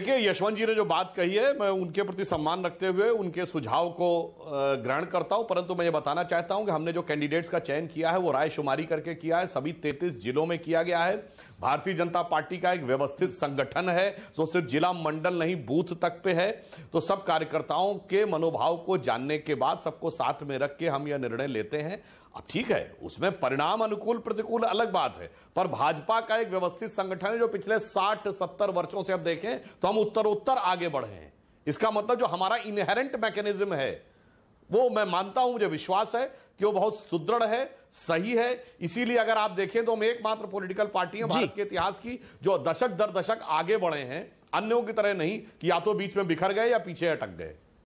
देखिए यशवंत जी ने जो बात कही है मैं उनके प्रति सम्मान रखते हुए उनके सुझाव को ग्रहण करता हूं परंतु मैं ये बताना चाहता हूं कि हमने जो कैंडिडेट्स का चयन किया है वो राय शुमारी करके किया है सभी 33 जिलों में किया गया है भारतीय जनता पार्टी का एक व्यवस्थित संगठन है जो सिर्फ जिला मंडल नहीं बूथ तक पे है तो सब कार्यकर्ताओं के मनोभाव को जानने के बाद सबको साथ में रख के हम यह निर्णय लेते हैं अब ठीक है उसमें परिणाम अनुकूल प्रतिकूल अलग बात है पर भाजपा का एक व्यवस्थित संगठन है जो पिछले 60-70 वर्षों से अब देखें तो हम उत्तर आगे बढ़े हैं इसका मतलब जो हमारा इनहेरेंट मैकेनिज्म है वो मैं मानता हूं मुझे विश्वास है कि वो बहुत सुदृढ़ है सही है इसीलिए अगर आप देखें तो हम एकमात्र पॉलिटिकल पार्टी है भारत के इतिहास की जो दशक दर दशक आगे बढ़े हैं अन्यों की तरह नहीं कि या तो बीच में बिखर गए या पीछे अटक गए